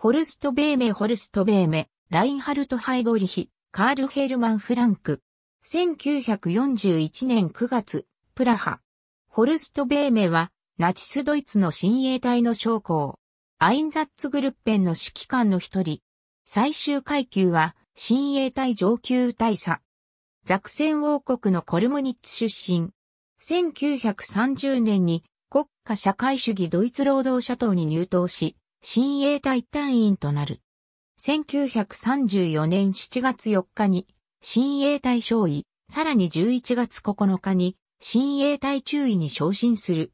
ホルスト・ベーメ・ホルスト・ベーメ、ラインハルト・ハイゴリヒ、カール・ヘルマン・フランク。1941年9月、プラハ。ホルスト・ベーメは、ナチスドイツの親衛隊の将校。アインザッツグルッペンの指揮官の一人。最終階級は、親衛隊上級大佐。ザクセン王国のコルムニッツ出身。1930年に国家社会主義ドイツ労働者党に入党し、新衛隊隊員となる。1934年7月4日に、新衛隊少尉、さらに11月9日に、新衛隊中尉に昇進する。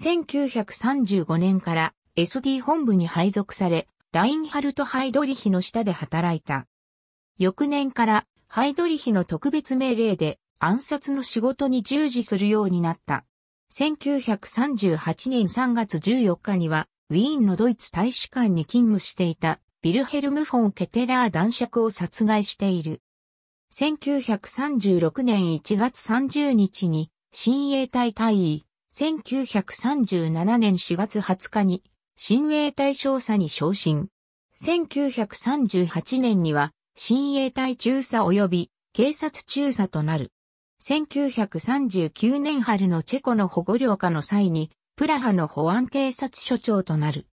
1935年から SD 本部に配属され、ラインハルト・ハイドリヒの下で働いた。翌年からハイドリヒの特別命令で暗殺の仕事に従事するようになった。1938年3月14日にはウィーンのドイツ大使館に勤務していたビルヘルム・フォン・ケテラー男爵を殺害している。1936年1月30日に、新衛隊大位、1937年4月20日に、新衛隊少佐に昇進。1938年には、新衛隊中佐及び警察中佐となる。1939年春のチェコの保護領下の際に、プラハの保安警察署長となる。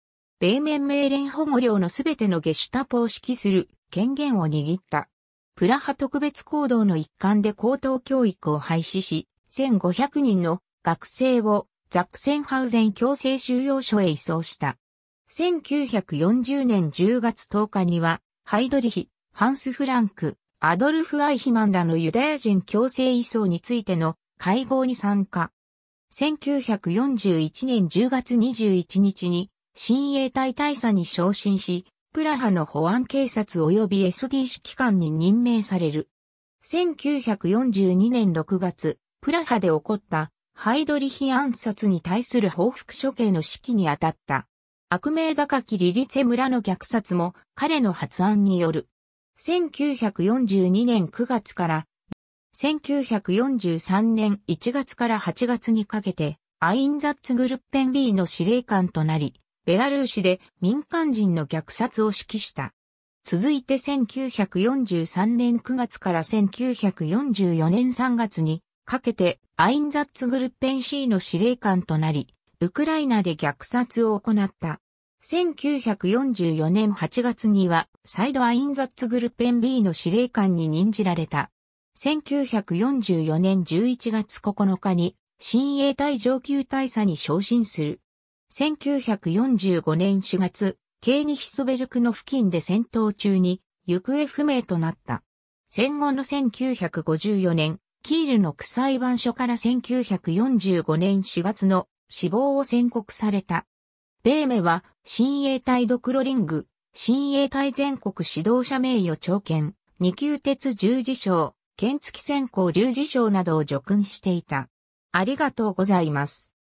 米面命令保護領のすべてのゲシュタポを指揮する権限を握った。プラハ特別行動の一環で高等教育を廃止し、1500人の学生をザクセンハウゼン強制収容所へ移送した。1940年10月10日には、ハイドリヒ、ハンス・フランク、アドルフ・アイヒマンらのユダヤ人強制移送についての会合に参加。1941年10月21日に、新衛隊大佐に昇進し、プラハの保安警察及び SD 指揮官に任命される。1942年6月、プラハで起こったハイドリヒ暗殺に対する報復処刑の指揮に当たった。悪名高きリディツェ村の虐殺も彼の発案による。1942年9月から1943年1月から8月にかけて、アインザッツグルッペン B の司令官となり、ベラルーシで民間人の虐殺を指揮した。続いて1943年9月から1944年3月にかけてアインザッツグルッペン C の司令官となり、ウクライナで虐殺を行った。1944年8月には再度アインザッツグルッペン B の司令官に任じられた。1944年11月9日に、新衛隊上級大佐に昇進する。1945年4月、ケーニヒスベルクの付近で戦闘中に行方不明となった。戦後の1954年、キールの区裁判所から1945年4月の死亡を宣告された。ベーメは、新衛隊ドクロリング、新衛隊全国指導者名誉長剣、二級鉄十字章、剣付き行、十字章などを叙勲していた。ありがとうございます。